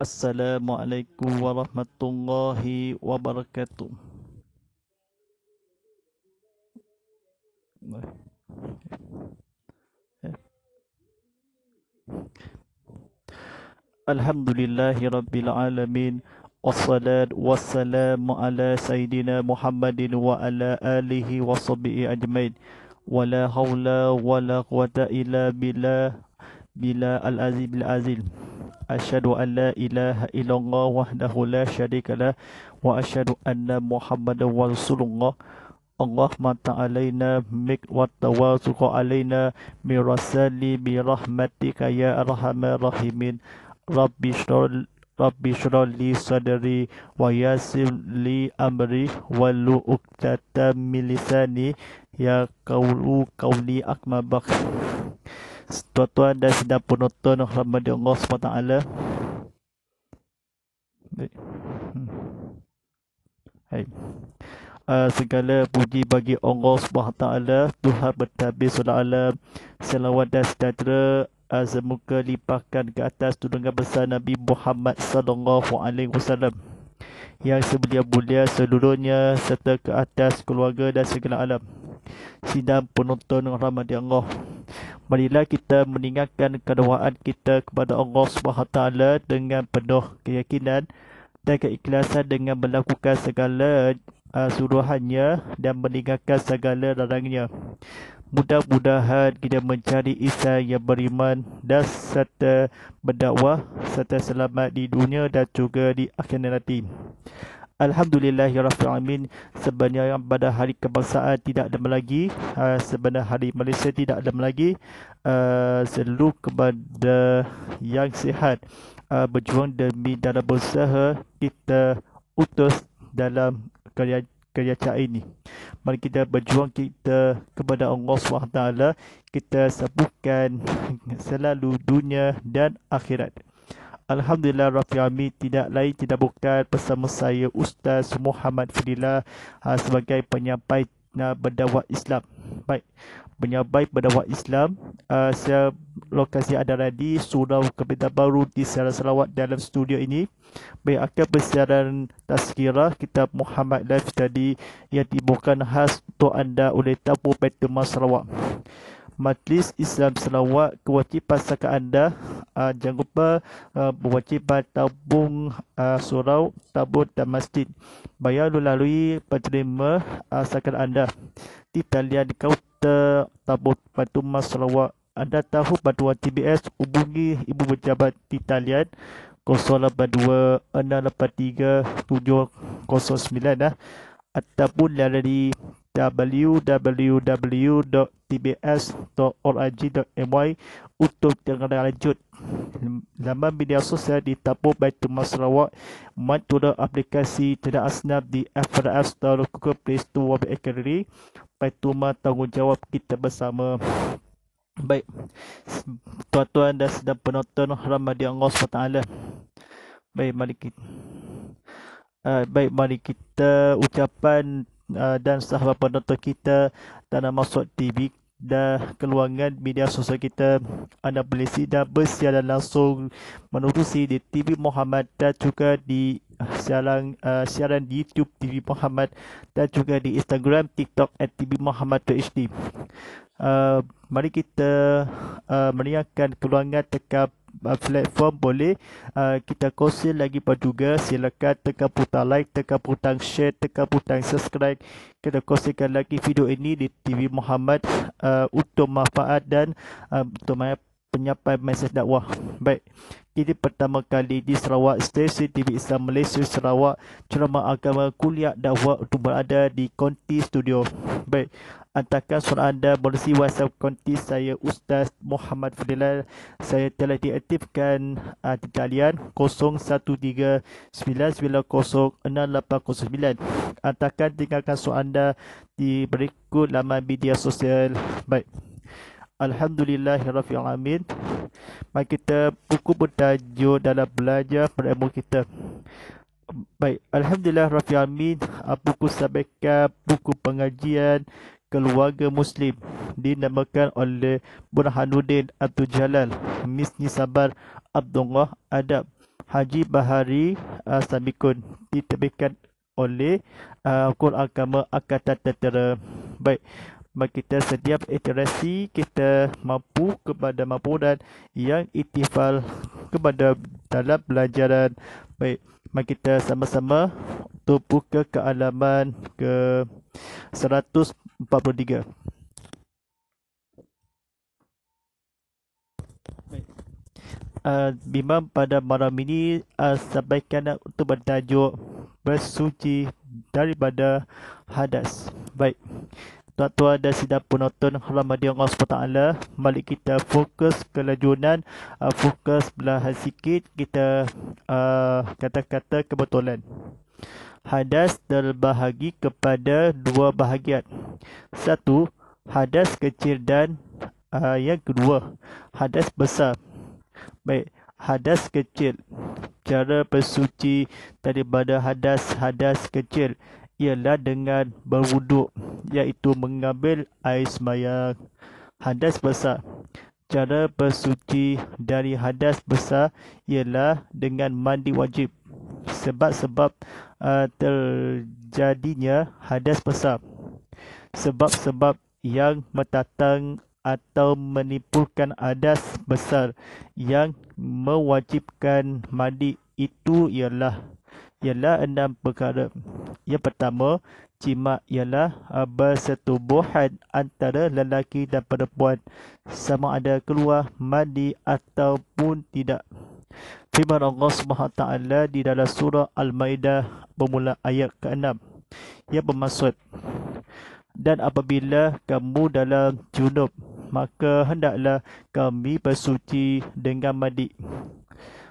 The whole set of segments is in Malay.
Assalamualaikum warahmatullahi wabarakatuh. Alhamdulillahi Rabbil Alamin والصلاة والسلام على سيدنا محمد وعلى آله وصحبه أجمعين ولا حول ولا قوة إلا بالله bila al aziz bil azil asyhadu an la ilaha illallah wahdahu la syarika lah, wa asyhadu anna muhammadar rasulullah Allahumma ta'alaina mik wa tawasuka alaina mirasali bi rahmatika ya arhamar rahimin rabbi shral Rabbi shrah li sadri wa yassir li amri wa lu uqdatam min ya kaulu kauli akma baqsi tuan-tuan dan sedang penonton rahmat Allah SWT Hai. Uh, segala puji bagi Allah SWT Tuhan bertabir surat alam Selawat dan sedatera uh, ah, Semoga lipahkan ke atas Tudungan besar Nabi Muhammad Sallallahu Alaihi Wasallam Yang sebelia mulia seluruhnya Serta ke atas keluarga dan segala alam Sidang penonton Ramadhan Allah Marilah kita meninggalkan kedoaan kita kepada Allah SWT dengan penuh keyakinan dan keikhlasan dengan melakukan segala uh, suruhannya dan meninggalkan segala larangnya. Mudah-mudahan kita mencari Isa yang beriman dan serta berdakwah serta selamat di dunia dan juga di akhirat nanti. Alhamdulillah ya Rabbil Alamin sebenarnya pada hari kebangsaan tidak ada lagi uh, sebenarnya hari Malaysia tidak ada lagi uh, kepada yang sihat uh, berjuang demi dalam bersaha kita utus dalam karya karya cak ini mari kita berjuang kita kepada Allah SWT kita sebutkan selalu dunia dan akhirat Alhamdulillah Rafi Ami tidak lain tidak bukan bersama saya Ustaz Muhammad Fidila uh, ah, sebagai penyampai uh, berdakwah Islam. Baik. Penyampai berdakwah Islam uh, saya lokasi adalah di Surau Kepita Baru di Selat Selawat dalam studio ini. Baik akan bersiaran tazkirah kitab Muhammad Life tadi yang dibuka khas untuk anda oleh Tapu Petumah Selawat Majlis Islam Selawat kewajipan sakat anda uh, jangan lupa uh, ah, berwajibat tabung uh, surau, tabut dan masjid. Bayar melalui penerima uh, zakat anda. Di talian di kaunter tabut batu mas Sarawak. Anda tahu bantuan TBS hubungi ibu berjabat di talian 082-683-709 eh, ataupun lari di www.tbs.org.my untuk tengah lanjut. Laman media sosial ditapu by Tumas Sarawak Maktulah aplikasi tidak asnaf di FRF Setelah Google Play Store Wabi Academy By Tumas tanggungjawab kita bersama Baik Tuan-tuan dan sedang penonton Ramah di Allah SWT Baik mari kita uh, Baik mari kita ucapan Ah, dan sahabat penonton kita Tanah masuk TV dan keluangan media sosial kita anda boleh sidang bersiaran langsung menerusi di TV Muhammad dan juga di ah, siaran uh, siaran YouTube TV Muhammad dan juga di Instagram TikTok at TV Muhammad HD uh, mari kita uh, meriahkan keluangan tekap Uh, platform boleh uh, kita kongsi lagi pun juga silakan tekan butang like tekan butang share tekan butang subscribe kita kongsikan lagi video ini di TV Muhammad uh, untuk manfaat dan uh, untuk maya penyampai mesej dakwah. Baik. Kita pertama kali di Sarawak Stesen TV Islam Malaysia Sarawak ceramah agama kuliah dakwah untuk berada di Konti Studio. Baik antakan suara anda melalui WhatsApp konti saya Ustaz Muhammad Fadilal. Saya telah diaktifkan uh, di talian 0139906809. Antakan tinggalkan suara anda di berikut laman media sosial. Baik. Alhamdulillah Rafi'ul Amin Mari kita buku bertajuk dalam belajar perilmu kita Baik, Alhamdulillah Rafiq Amin ah, Buku sampaikan buku pengajian keluarga Muslim dinamakan oleh Burhanuddin Abdul Jalal Misni Sabar Abdullah Adab Haji Bahari uh, Samikun diterbitkan oleh uh, ah, Kul Agama Akatan Tentera. Baik, bagi kita setiap iterasi kita mampu kepada mampu dan yang itifal kepada dalam pelajaran. Baik, Mari kita sama-sama untuk buka ke alaman ke 143. Baik. Uh, ah, Bimbang pada malam ini uh, sampaikan untuk bertajuk bersuci daripada hadas. Baik tuan-tuan dan sidang penonton halamadi Allah SWT mari kita fokus ke uh, fokus belahan sikit kita uh, kata-kata kebetulan hadas terbahagi kepada dua bahagian satu hadas kecil dan uh, yang kedua hadas besar baik hadas kecil cara bersuci daripada hadas hadas kecil ialah dengan berwuduk iaitu mengambil air sembahyang hadas besar. Cara bersuci dari hadas besar ialah dengan mandi wajib sebab-sebab uh, terjadinya hadas besar. Sebab-sebab yang mendatang atau menimbulkan hadas besar yang mewajibkan mandi itu ialah ialah enam perkara. Yang pertama, cima ialah uh, bersetubuhan antara lelaki dan perempuan sama ada keluar mandi ataupun tidak. Firman Allah Subhanahu SWT di dalam surah Al-Maidah bermula ayat ke-6 Ia bermaksud dan apabila kamu dalam junub maka hendaklah kami bersuci dengan mandi.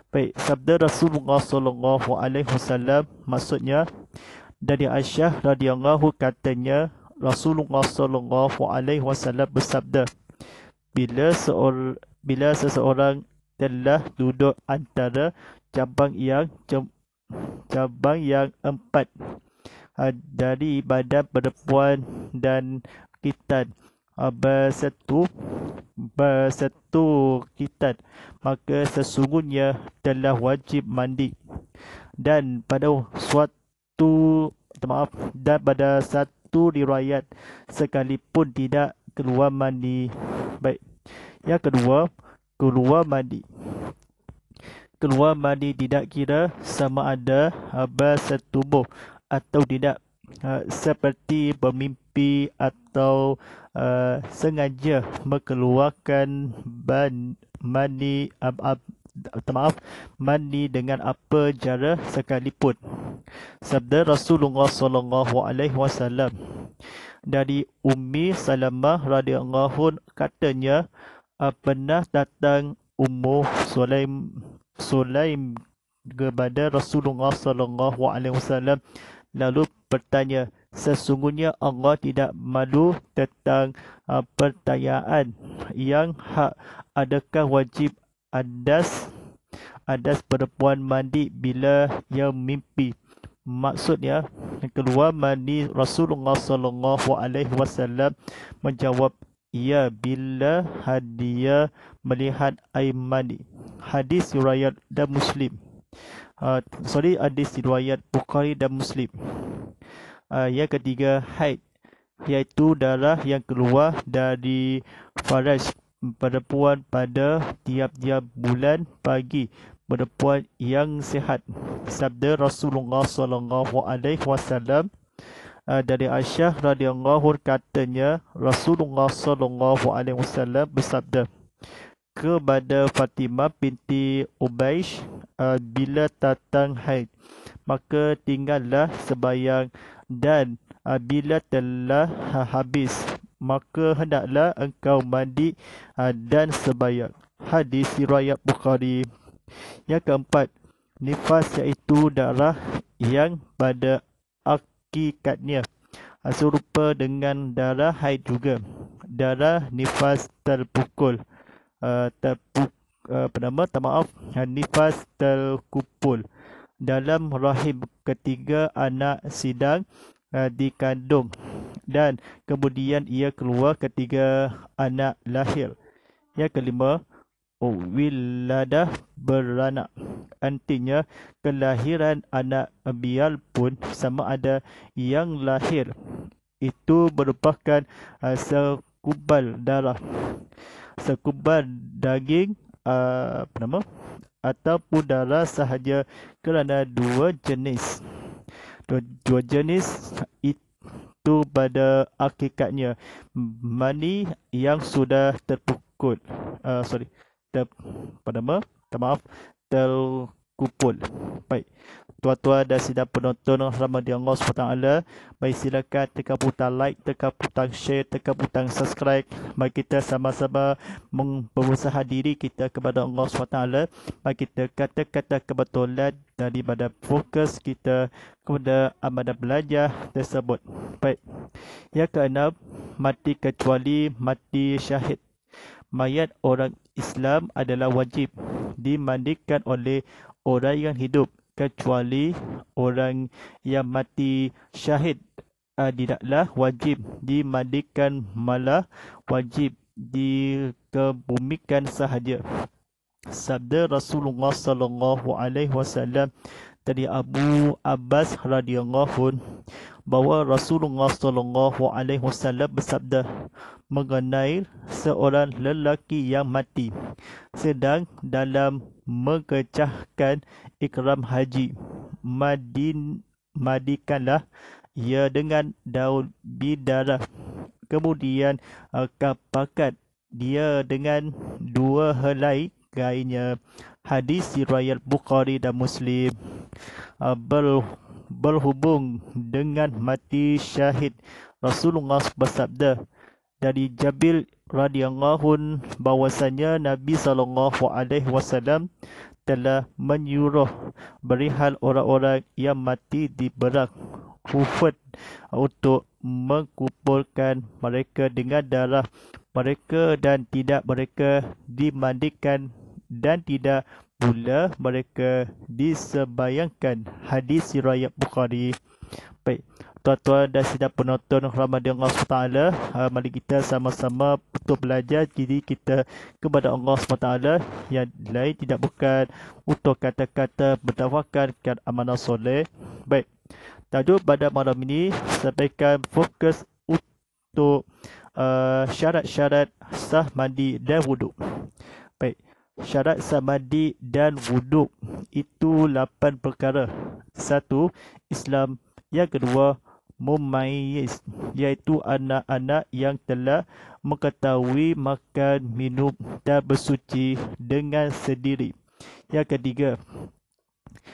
Baik, sabda Rasulullah sallallahu alaihi wasallam maksudnya dari Aisyah radhiyallahu katanya Rasulullah sallallahu alaihi wasallam bersabda bila seorang bila seseorang telah duduk antara cabang yang cabang yang empat ha-, dari badan perempuan dan kitan ha, bersatu bersatu kitan maka sesungguhnya telah wajib mandi dan pada suatu satu maaf dan pada satu riwayat sekalipun tidak keluar mandi. Baik. ya kedua, keluar mandi. Keluar mandi tidak kira sama ada haba setubuh atau tidak ha, seperti bermimpi atau uh, sengaja mengeluarkan ban mandi ab-ab maaf mani dengan apa jara sekalipun sabda Rasulullah sallallahu alaihi wasallam dari Ummi Salamah radhiyallahu katanya pernah datang Ummu Sulaim Sulaim kepada Rasulullah sallallahu alaihi wasallam lalu bertanya sesungguhnya Allah tidak malu tentang uh, pertanyaan yang hak adakah wajib Adas Adas perempuan mandi bila ia mimpi. Maksudnya yang keluar mandi Rasulullah SAW menjawab ia bila hadiah melihat air mandi. Hadis riwayat dan Muslim. Uh, sorry hadis riwayat Bukhari dan Muslim. Uh, yang ketiga haid iaitu darah yang keluar dari faraj berpuan pada tiap-tiap bulan pagi berpuan yang sihat sabda Rasulullah sallallahu alaihi wasallam eh, dari Aisyah radhiyallahu katanya Rasulullah sallallahu alaihi wasallam bersabda kepada Fatimah binti Ubaish eh, bila datang haid maka tinggallah sebayang dan eh, bila telah ha-, habis maka hendaklah engkau mandi ah, dan sebayang. Hadis riwayat Bukhari. Yang keempat, nifas iaitu darah yang pada akikatnya ah, serupa dengan darah haid juga. Darah nifas terpukul. Uh, terpuk, uh, nama, tak maaf, nifas terkumpul dalam rahim ketiga anak sidang uh, di kandung dan kemudian ia keluar ketika anak lahir. Yang kelima, wiladah beranak. Antinya, kelahiran anak bial pun sama ada yang lahir. Itu merupakan uh, sekubal darah. Sekubal daging uh, apa nama? ataupun darah sahaja kerana dua jenis. Dua, dua jenis itu itu pada akikatnya mani yang sudah terpukul uh, sorry ter pada apa maaf ter kumpul. Baik. Tua-tua dan sidang penonton rahmat di Allah SWT. Baik silakan tekan butang like, tekan butang share, tekan butang subscribe. Mari kita sama-sama berusaha diri kita kepada Allah SWT. Mari kita kata-kata kebetulan daripada fokus kita kepada amanah belajar tersebut. Baik. Ya keenam, mati kecuali mati syahid. Mayat orang Islam adalah wajib dimandikan oleh orang yang hidup kecuali orang yang mati syahid uh, tidaklah wajib dimandikan malah wajib dikebumikan sahaja sabda Rasulullah sallallahu alaihi wasallam dari Abu Abbas radhiyallahu bahawa Rasulullah sallallahu alaihi wasallam bersabda mengenai seorang lelaki yang mati sedang dalam mengecahkan ikram haji madin madikanlah ia dengan daun bidara kemudian uh, kapakat dia dengan dua helai kainnya hadis riwayat bukhari dan muslim uh, ber, berhubung dengan mati syahid rasulullah bersabda dari Jabil radhiyallahu bahwasanya Nabi sallallahu alaihi wasallam telah menyuruh berihal orang-orang yang mati di Berak Kufat untuk mengkumpulkan mereka dengan darah mereka dan tidak mereka dimandikan dan tidak pula mereka disebayangkan hadis riwayat Bukhari baik tuan-tuan dan setiap penonton ramadhan Allah SWT ah, mari kita sama-sama untuk belajar Jadi kita kepada Allah SWT yang lain tidak bukan untuk kata-kata bertawakan ke amanah soleh baik tajuk pada malam ini sampaikan fokus untuk uh, syarat-syarat sah mandi dan wuduk baik syarat sah mandi dan wuduk itu lapan perkara satu Islam yang kedua mumayyiz iaitu anak-anak yang telah mengetahui makan minum dan bersuci dengan sendiri yang ketiga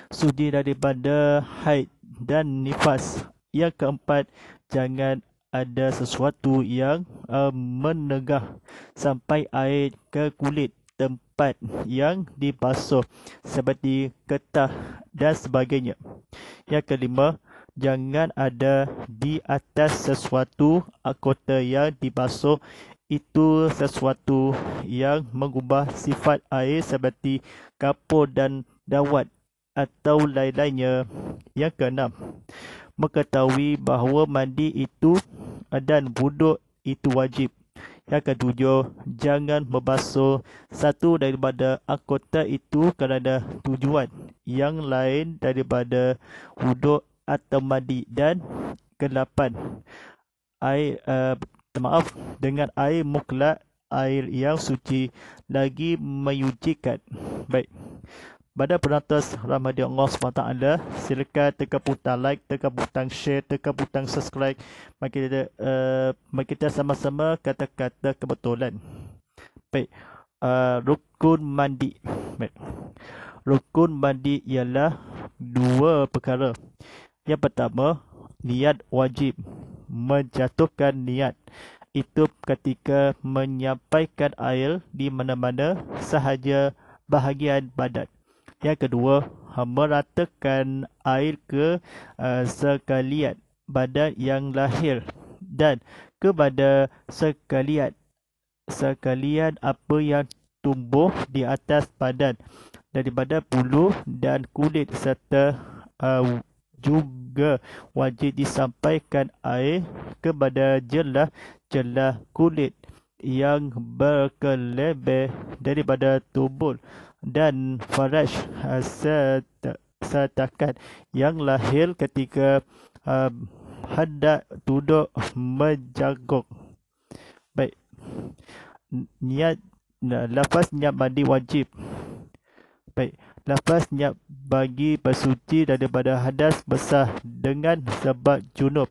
suci daripada haid dan nifas yang keempat jangan ada sesuatu yang uh, menegah sampai air ke kulit tempat yang dibasuh seperti ketah dan sebagainya yang kelima jangan ada di atas sesuatu ah, kota yang dibasuh itu sesuatu yang mengubah sifat air seperti kapur dan dawat atau lain-lainnya yang keenam mengetahui bahawa mandi itu ah, dan buduk itu wajib yang ketujuh jangan membasuh satu daripada akota ah, itu kerana tujuan yang lain daripada wuduk atau mandi dan kelapan air uh, maaf dengan air mukla air yang suci lagi menyucikan baik pada penatas Ramadhan Allah SWT silakan tekan butang like tekan butang share tekan butang subscribe mari kita uh, sama-sama kata-kata kebetulan baik uh, rukun mandi baik. rukun mandi ialah dua perkara yang pertama, niat wajib menjatuhkan niat itu ketika menyampaikan air di mana-mana sahaja bahagian badan. Yang kedua, meratakan air ke uh, sekalian badan yang lahir dan kepada sekalian sekalian apa yang tumbuh di atas badan daripada bulu dan kulit serta uh, juga wajib disampaikan air kepada jelah-jelah kulit yang berkelebih daripada tubuh dan faraj uh, set, setakat yang lahir ketika um, hendak duduk menjaguk. Baik. Niat lepas niat mandi wajib. Baik nafas niat bagi bersuci daripada hadas besar dengan sebab junub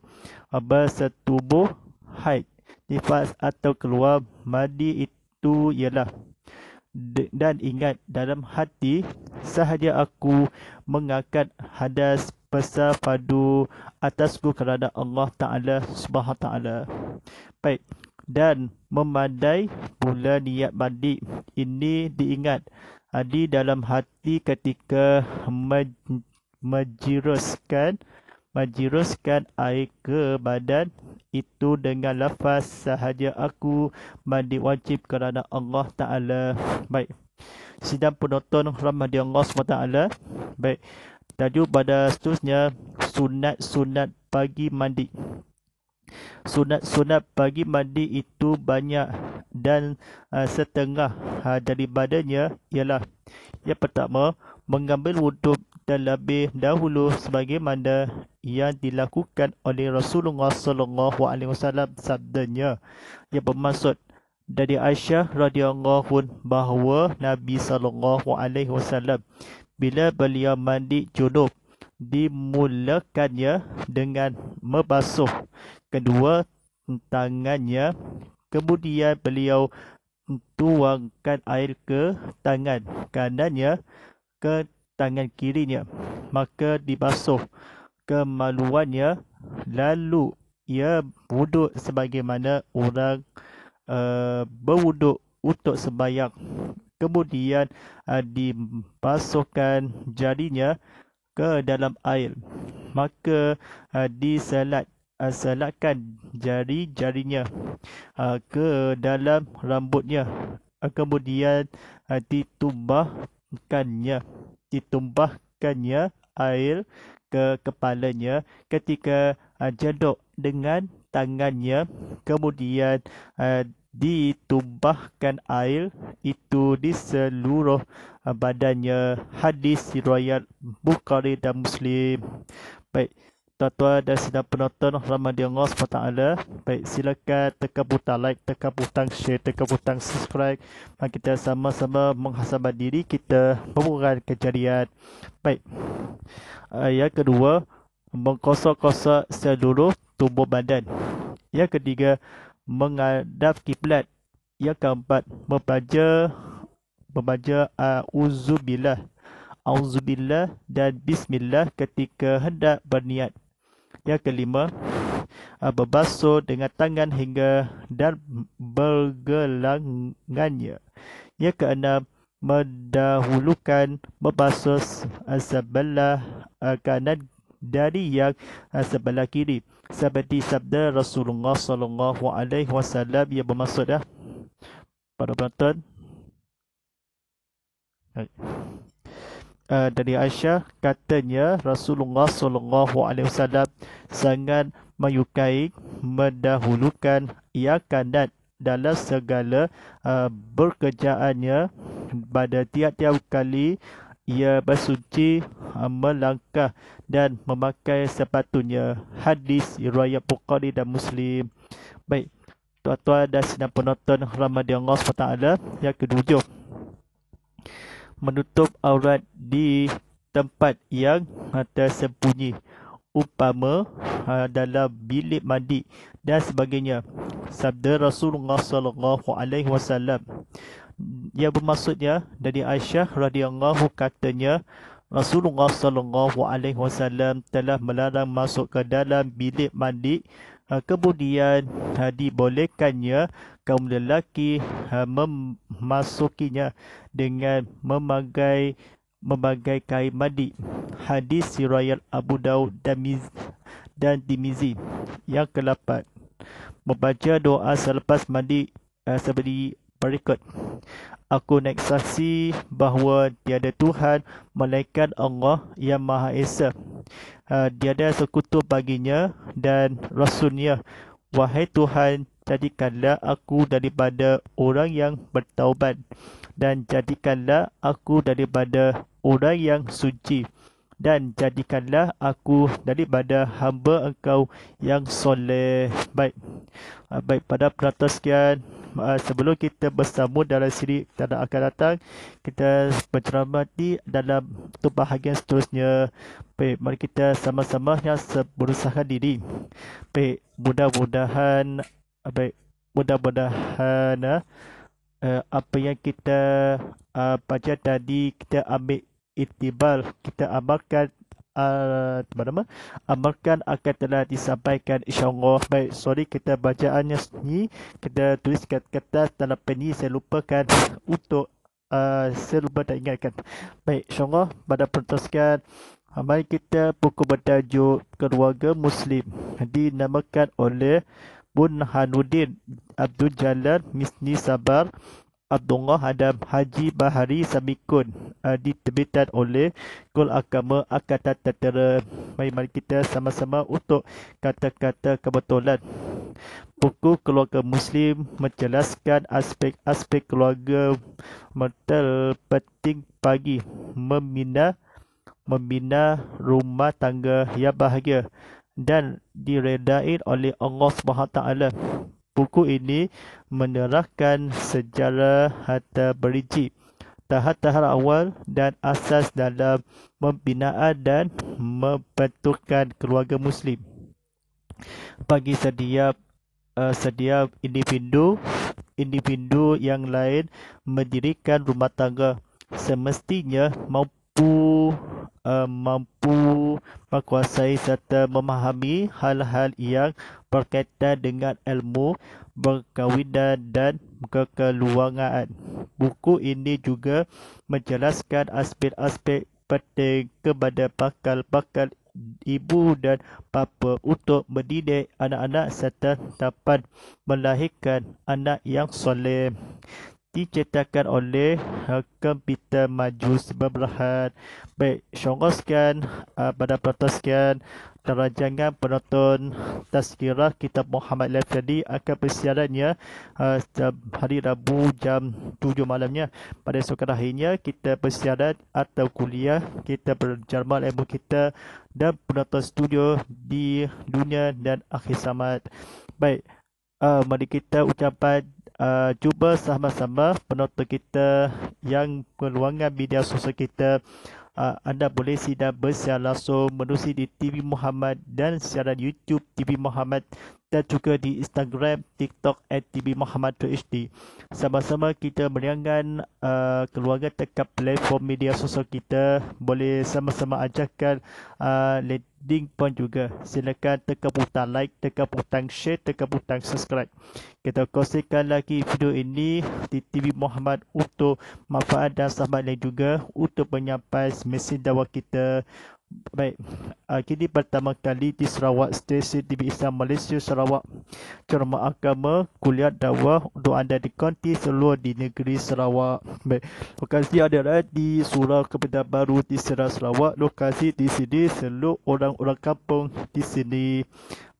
setubuh haid nifas atau keluar mandi itu ialah dan ingat dalam hati sahaja aku mengangkat hadas besar padu atasku kerana Allah Ta'ala Subhanahu Ta'ala baik dan memadai pula niat mandi ini diingat di dalam hati ketika majiruskan majiruskan air ke badan itu dengan lafaz sahaja aku mandi wajib kerana Allah Ta'ala baik sidang penonton rahmat Allah Taala. baik tajuk pada seterusnya sunat-sunat pagi mandi Sunat-sunat pagi mandi itu banyak dan uh, setengah uh, daripadanya ialah yang pertama mengambil wuduk dan lebih dahulu sebagaimana yang dilakukan oleh Rasulullah sallallahu alaihi wasallam sabdanya yang bermaksud dari Aisyah radhiyallahu bahawa Nabi sallallahu alaihi wasallam bila beliau mandi junub dimulakannya dengan membasuh kedua tangannya kemudian beliau tuangkan air ke tangan kanannya ke tangan kirinya maka dibasuh kemaluannya lalu ia wuduk sebagaimana orang uh, berwuduk untuk sembahyang kemudian uh, dibasuhkan jarinya ke dalam air maka uh, disalat asalakan jari-jarinya ah, ke dalam rambutnya ah, kemudian uh, ditumbahkannya ditumbahkannya air ke kepalanya ketika uh, jaduk dengan tangannya kemudian uh, ditumbahkan air itu di seluruh badannya hadis riwayat Bukhari dan Muslim baik tuan-tuan dan sidang penonton rahmat Allah SWT baik silakan tekan butang like tekan butang share tekan butang subscribe mari kita sama-sama menghasabat diri kita berbual kejadian baik eh, yang kedua mengkosok-kosok seluruh tubuh badan yang ketiga mengadap kiblat yang keempat membaca membaca eh, auzubillah auzubillah dan bismillah ketika hendak berniat yang kelima, ah, berbasuh dengan tangan hingga dan bergelangannya. Yang keenam, mendahulukan berbasuh ah, sebelah ah, kanan dari yang sebelah kiri. Seperti sabda Rasulullah sallallahu alaihi wasallam yang bermaksud ya. Pada penonton. Okay uh, eh, dari Aisyah katanya Rasulullah sallallahu alaihi wasallam sangat menyukai mendahulukan ia yakadat dalam segala uh, eh, bekerjaannya pada tiap-tiap kali ia bersuci uh, melangkah dan memakai sepatunya hadis riwayat Bukhari dan Muslim baik tuan-tuan dan sidang penonton rahmat Allah Subhanahu yang ketujuh menutup aurat di tempat yang tersembunyi umpama ha, dalam bilik mandi dan sebagainya sabda Rasulullah sallallahu alaihi wasallam yang bermaksudnya dari Aisyah radhiyallahu katanya Rasulullah sallallahu alaihi wasallam telah melarang masuk ke dalam bilik mandi Ah, kemudian ah, dibolehkannya kaum lelaki ah, memasukinya dengan memakai memakai kain mandi hadis riwayat Abu Daud dan Miz, dan Dimizi yang ke-8 membaca doa selepas mandi uh, seperti berikut aku naik saksi bahawa tiada Tuhan melainkan Allah yang Maha Esa Eh, dia ada sekutu baginya dan rasulnya wahai Tuhan jadikanlah aku daripada orang yang bertaubat dan jadikanlah aku daripada orang yang suci dan jadikanlah aku daripada hamba engkau yang soleh baik eh, baik pada peratus sekian uh, sebelum kita bersama dalam siri kita nak akan datang kita berceramah di dalam tu bahagian seterusnya baik mari kita sama-sama yang berusaha diri baik mudah-mudahan eh, baik mudah-mudahan uh, apa yang kita uh, baca tadi kita ambil itibar kita amalkan Ah, apa nama amalkan akan telah disampaikan insyaallah baik sorry kita bacaannya sini kita tulis kat kertas dalam apa ni saya lupakan untuk uh, saya lupa tak ingatkan baik insyaallah pada pertaskan ah, mari kita buku bertajuk keluarga muslim dinamakan oleh Bun Hanudin Abdul Jalal Misni Sabar Abdullah Adam Haji Bahari Sabikun uh, diterbitkan oleh Kul Agama Akatan Tentera. Mari, mari kita sama-sama untuk kata-kata kebetulan. Buku Keluarga Muslim menjelaskan aspek-aspek keluarga mental penting pagi membina membina rumah tangga yang bahagia dan diredai oleh Allah Subhanahu Taala. Buku ini menerahkan sejarah harta berinci, tahap-tahap awal dan asas dalam pembinaan dan membentukkan keluarga Muslim. Bagi setiap uh, setiap individu individu yang lain mendirikan rumah tangga semestinya mau mampu uh, mampu menguasai serta memahami hal-hal yang berkaitan dengan ilmu berkawinan dan kekeluangan. Buku ini juga menjelaskan aspek-aspek penting kepada bakal-bakal ibu dan bapa untuk mendidik anak-anak serta dapat melahirkan anak yang soleh dicetakkan oleh hakam komputer majus berberhad baik syongoskan uh, ah, pada pertaskan terajangan penonton tazkirah kitab Muhammad Lafadi akan persiarannya uh, ah, hari Rabu jam 7 malamnya pada esokan akhirnya kita persiaran atau kuliah kita berjarmal ilmu kita dan penonton studio di dunia dan akhir samad baik uh, mari kita ucapkan uh, cuba sama-sama penonton kita yang keluarga media sosial kita uh, anda boleh sidang bersiar langsung menerusi di TV Muhammad dan siaran YouTube TV Muhammad kita juga di Instagram, TikTok @tbmuhammad.hd. Sama-sama kita meriahkan uh, keluarga dekat platform media sosial kita. Boleh sama-sama ajakkan uh, link pun juga. Silakan tekan butang like, tekan butang share, tekan butang subscribe. Kita kongsikan lagi video ini di TV Muhammad untuk manfaat dan sahabat lain juga untuk menyampaikan mesin dakwah kita. Baik, uh, kini pertama kali di Sarawak Stesen TV Islam Malaysia Sarawak Cermat Agama Kuliah Dawah untuk anda di konti seluruh di negeri Sarawak Baik, lokasi adalah di Surau Kepada Baru di Sarawak Lokasi di sini seluruh orang-orang kampung di sini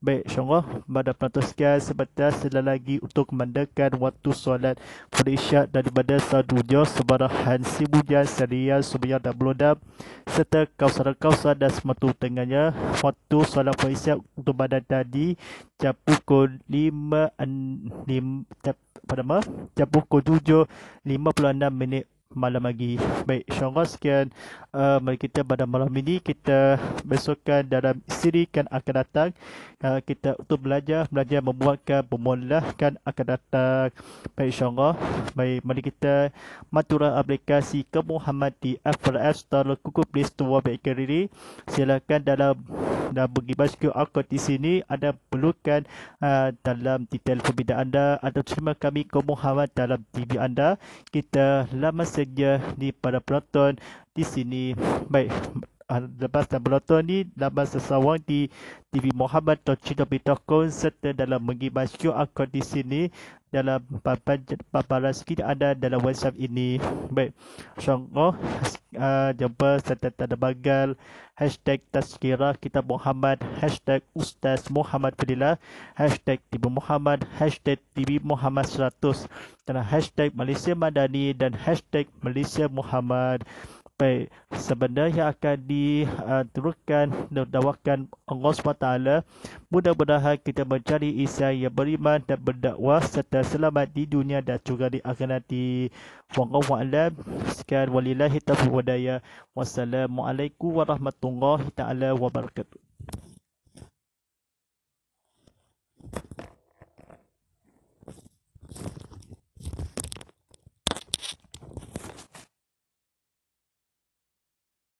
Baik, syurah. Mada peratuskan sebatas sila lagi untuk mendekat waktu solat Malaysia daripada Sadudia sebarahan Sibujan, Seria, Subiyah dan Belodab serta kawasan-kawasan dan sematu tengahnya waktu solat Malaysia untuk badan tadi jam pukul 5 pada mana? Jam pukul 7.56 minit malam lagi. Baik, insyaAllah sekian uh, mari kita pada malam ini. Kita besokkan dalam siri kan akan datang. Uh, kita untuk belajar, belajar membuatkan pemula kan akan datang. Baik, insyaAllah. Baik, mari kita matura aplikasi ke Muhammad di Apple App Store, Google Play Store, baik kiri Silakan dalam dan bagi basikal aku di sini ada perlukan uh, dalam detail pembinaan anda atau terima kami ke Muhammad dalam TV anda. Kita lama sekali kerja di pada peloton di sini. Baik, Ah, lepas dah berlaku ni dapat sesawang di TV Muhammad Tochino Bitokon serta dalam mengibas QR code di sini dalam paparan sikit ada dalam WhatsApp ini. Baik, Syongoh, uh, ah, jumpa serta tanda bagal, hashtag Tazkirah Kita Muhammad, hashtag Ustaz Muhammad Fadilah, hashtag TV Muhammad, hashtag TV Muhammad 100, dan hashtag Malaysia Madani dan hashtag Malaysia Muhammad apa sebenarnya akan diterukan dan dakwakan Allah SWT mudah-mudahan kita mencari isa yang beriman dan berdakwah serta selamat di dunia dan juga di akhirat di Wallahu a'lam. Sekian walillahi taufiq wa Wassalamualaikum warahmatullahi taala wabarakatuh. Thank you.